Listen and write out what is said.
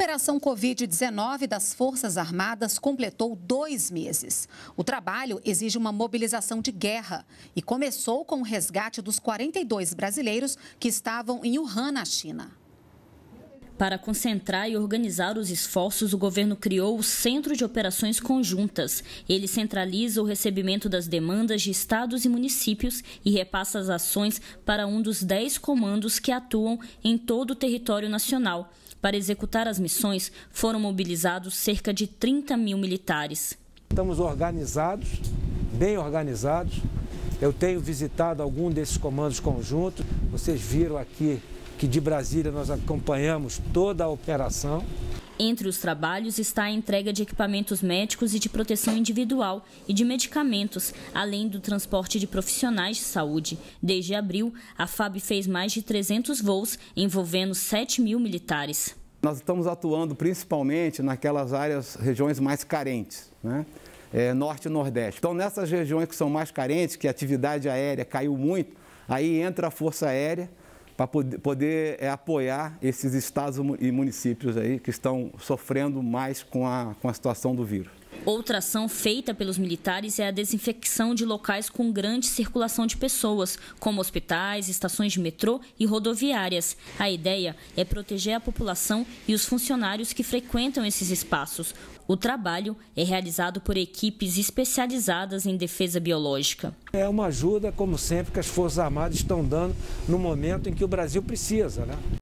operação Covid-19 das Forças Armadas completou dois meses. O trabalho exige uma mobilização de guerra e começou com o resgate dos 42 brasileiros que estavam em Wuhan, na China. Para concentrar e organizar os esforços, o governo criou o Centro de Operações Conjuntas. Ele centraliza o recebimento das demandas de estados e municípios e repassa as ações para um dos dez comandos que atuam em todo o território nacional. Para executar as missões, foram mobilizados cerca de 30 mil militares. Estamos organizados, bem organizados. Eu tenho visitado algum desses comandos conjuntos. Vocês viram aqui que de Brasília nós acompanhamos toda a operação. Entre os trabalhos está a entrega de equipamentos médicos e de proteção individual e de medicamentos, além do transporte de profissionais de saúde. Desde abril, a FAB fez mais de 300 voos, envolvendo 7 mil militares. Nós estamos atuando principalmente naquelas áreas, regiões mais carentes, né? É, norte e nordeste. Então, nessas regiões que são mais carentes, que a atividade aérea caiu muito, aí entra a Força Aérea, para poder, poder é, apoiar esses estados e municípios aí que estão sofrendo mais com a, com a situação do vírus. Outra ação feita pelos militares é a desinfecção de locais com grande circulação de pessoas, como hospitais, estações de metrô e rodoviárias. A ideia é proteger a população e os funcionários que frequentam esses espaços. O trabalho é realizado por equipes especializadas em defesa biológica. É uma ajuda, como sempre, que as Forças Armadas estão dando no momento em que o Brasil precisa. Né?